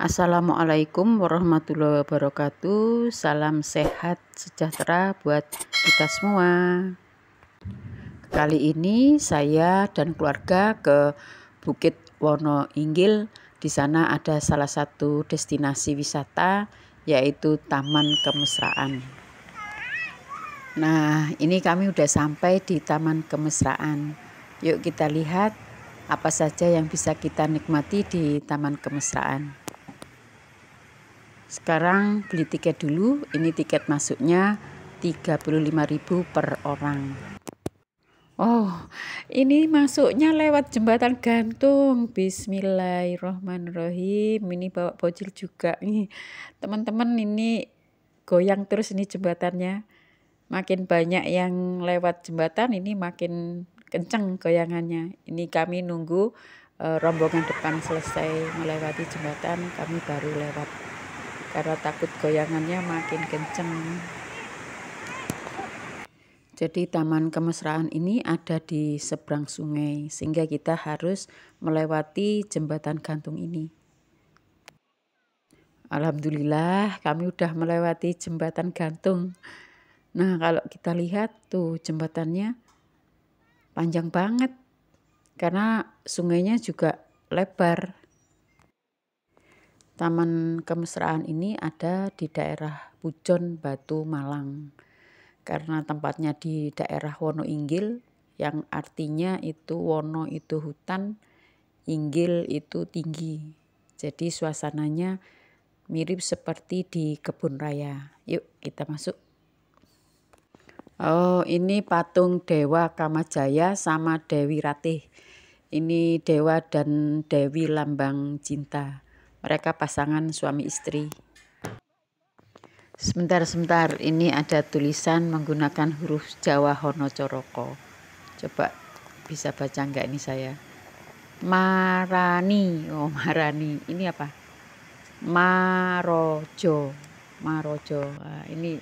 Assalamualaikum warahmatullahi wabarakatuh. Salam sehat sejahtera buat kita semua. Kali ini saya dan keluarga ke Bukit Wono Inggil. Di sana ada salah satu destinasi wisata yaitu Taman Kemesraan. Nah, ini kami sudah sampai di Taman Kemesraan. Yuk kita lihat apa saja yang bisa kita nikmati di Taman Kemesraan. Sekarang beli tiket dulu, ini tiket masuknya 35.000 per orang. Oh, ini masuknya lewat jembatan gantung. Bismillahirrahmanirrahim. Ini bawa bocil juga nih. Teman-teman ini goyang terus ini jembatannya. Makin banyak yang lewat jembatan ini makin kenceng goyangannya. Ini kami nunggu eh, rombongan depan selesai melewati jembatan, kami baru lewat karena takut goyangannya makin kenceng. Jadi taman kemesraan ini ada di seberang sungai sehingga kita harus melewati jembatan gantung ini. Alhamdulillah kami sudah melewati jembatan gantung. Nah kalau kita lihat tuh jembatannya panjang banget karena sungainya juga lebar Taman kemesraan ini ada di daerah Pujon Batu Malang. Karena tempatnya di daerah Wono Inggil yang artinya itu Wono itu hutan, Inggil itu tinggi. Jadi suasananya mirip seperti di kebun raya. Yuk kita masuk. Oh, ini patung Dewa Kamajaya sama Dewi Ratih. Ini Dewa dan Dewi Lambang Cinta. Mereka pasangan suami istri. Sebentar-sebentar, ini ada tulisan menggunakan huruf Jawa Hono Coroko. Coba bisa baca enggak ini saya? Marani, oh Marani, ini apa? Marojo, Marojo. Nah, ini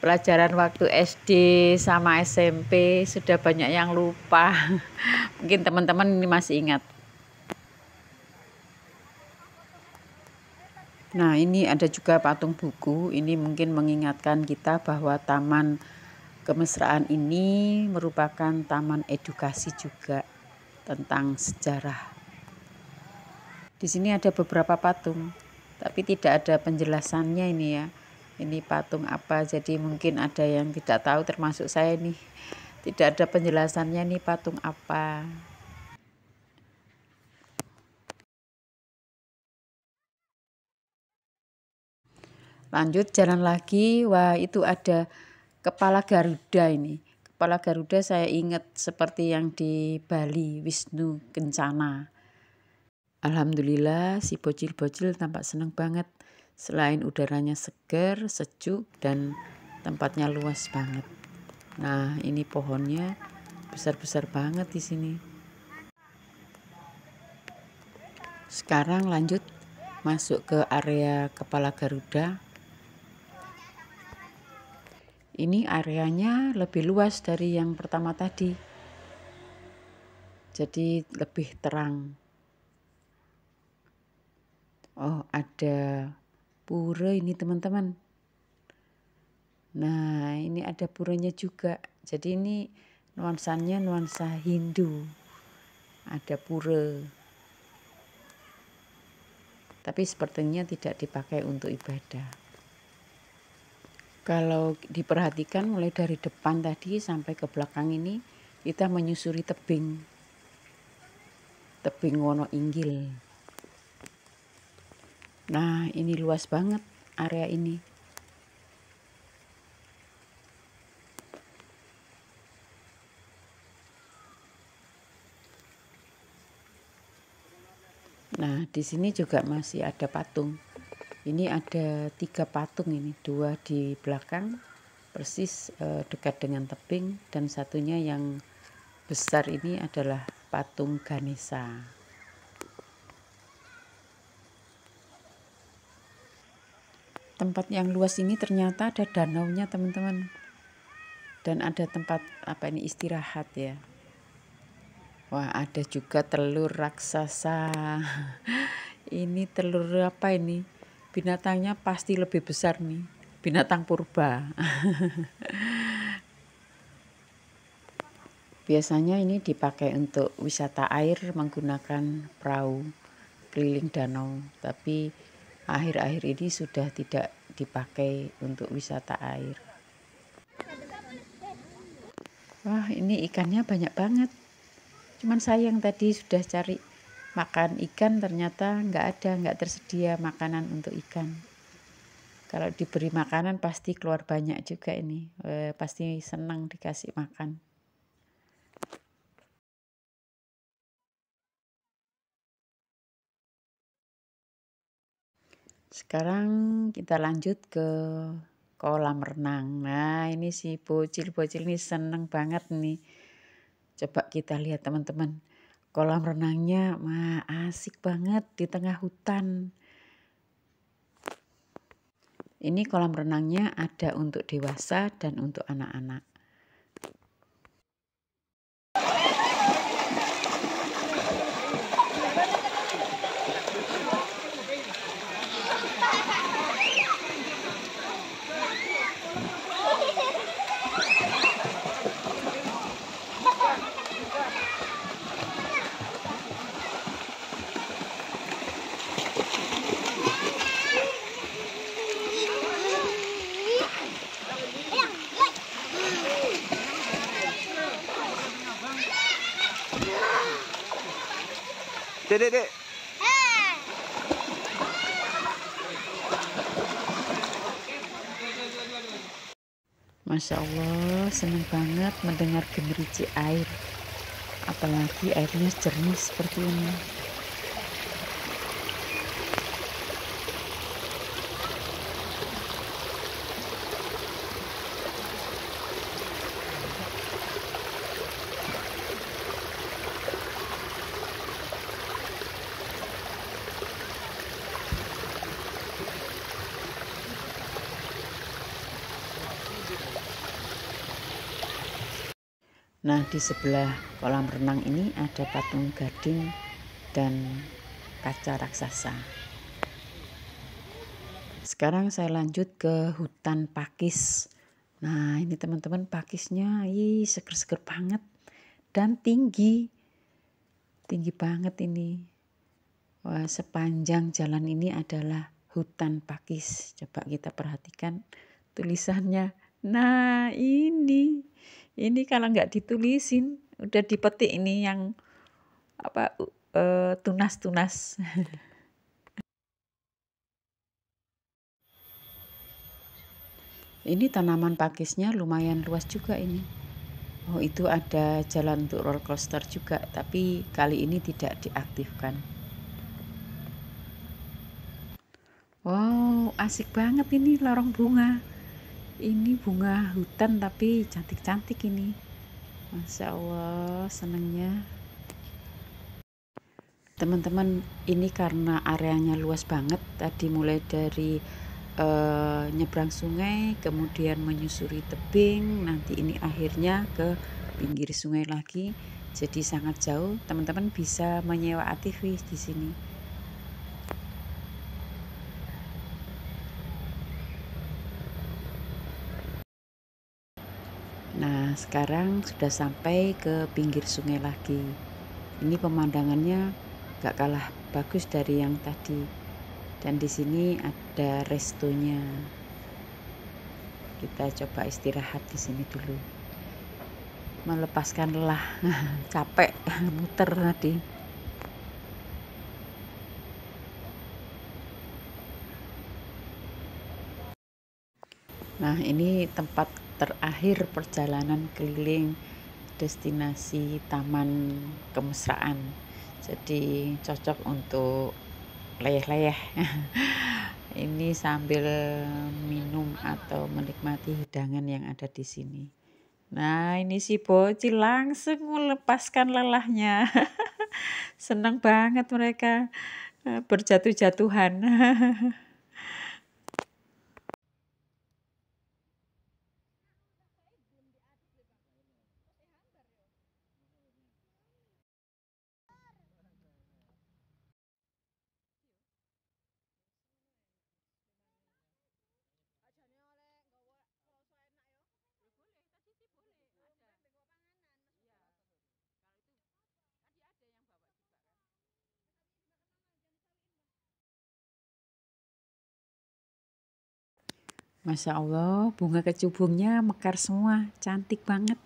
pelajaran waktu SD sama SMP sudah banyak yang lupa. Mungkin teman-teman ini masih ingat. Nah, ini ada juga patung buku. Ini mungkin mengingatkan kita bahwa taman kemesraan ini merupakan taman edukasi juga tentang sejarah. Di sini ada beberapa patung, tapi tidak ada penjelasannya ini ya. Ini patung apa? Jadi mungkin ada yang tidak tahu termasuk saya nih. Tidak ada penjelasannya nih patung apa. Lanjut jalan lagi. Wah, itu ada kepala Garuda ini. Kepala Garuda saya ingat seperti yang di Bali, Wisnu Kencana. Alhamdulillah si bocil-bocil tampak senang banget. Selain udaranya segar, sejuk, dan tempatnya luas banget. Nah, ini pohonnya besar-besar banget di sini. Sekarang lanjut masuk ke area kepala Garuda ini areanya lebih luas dari yang pertama tadi. Jadi lebih terang. Oh, ada pura ini teman-teman. Nah, ini ada puranya juga. Jadi ini nuansanya nuansa Hindu. Ada pura. Tapi sepertinya tidak dipakai untuk ibadah. Kalau diperhatikan mulai dari depan tadi sampai ke belakang ini kita menyusuri tebing tebing Wono Inggil. Nah, ini luas banget area ini. Nah, di sini juga masih ada patung ini ada tiga patung ini dua di belakang persis uh, dekat dengan tebing dan satunya yang besar ini adalah patung Ganesha tempat yang luas ini ternyata ada danau nya teman-teman dan ada tempat apa ini istirahat ya wah ada juga telur raksasa ini telur apa ini binatangnya pasti lebih besar nih binatang purba biasanya ini dipakai untuk wisata air menggunakan perahu keliling danau tapi akhir-akhir ini sudah tidak dipakai untuk wisata air wah ini ikannya banyak banget cuman sayang tadi sudah cari makan ikan ternyata nggak ada, nggak tersedia makanan untuk ikan. Kalau diberi makanan pasti keluar banyak juga ini, eh, pasti senang dikasih makan. Sekarang kita lanjut ke kolam renang. Nah, ini si bocil-bocil ini seneng banget nih. Coba kita lihat teman-teman Kolam renangnya mah asik banget di tengah hutan. Ini kolam renangnya ada untuk dewasa dan untuk anak-anak. Dek, dek, Masya Allah, senang banget mendengar gemericik air. Apalagi airnya jernih seperti ini. Nah, di sebelah kolam renang ini ada patung gading dan kaca raksasa. Sekarang saya lanjut ke hutan pakis. Nah, ini teman-teman pakisnya ih seger-seger banget dan tinggi. Tinggi banget ini. Wah, sepanjang jalan ini adalah hutan pakis. Coba kita perhatikan tulisannya. Nah, ini ini kalau nggak ditulisin udah dipetik ini yang apa e, tunas-tunas uh, Ini tanaman pakisnya lumayan luas juga ini. Oh itu ada jalan untuk roller coaster juga, tapi kali ini tidak diaktifkan. Wow asik banget ini lorong bunga ini bunga hutan tapi cantik-cantik ini Masya Allah senangnya. teman-teman ini karena areanya luas banget tadi mulai dari eh, nyebrang sungai kemudian menyusuri tebing nanti ini akhirnya ke pinggir sungai lagi jadi sangat jauh teman-teman bisa menyewa ATV di sini Nah, sekarang sudah sampai ke pinggir sungai lagi. Ini pemandangannya gak kalah bagus dari yang tadi. Dan di sini ada restonya. Kita coba istirahat di sini dulu. Melepaskan lelah, capek muter tadi. Nah, ini tempat terakhir perjalanan keliling destinasi Taman Kemesraan. Jadi cocok untuk leyeh-leyeh. Ini sambil minum atau menikmati hidangan yang ada di sini. Nah, ini si bocil langsung melepaskan lelahnya. Senang banget mereka eh, berjatuh-jatuhan. Masya Allah, bunga kecubungnya mekar semua, cantik banget.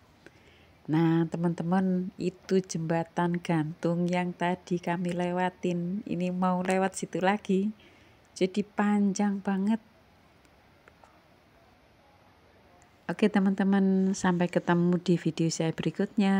Nah, teman-teman, itu jembatan gantung yang tadi kami lewatin. Ini mau lewat situ lagi. Jadi panjang banget. Oke, teman-teman, sampai ketemu di video saya berikutnya.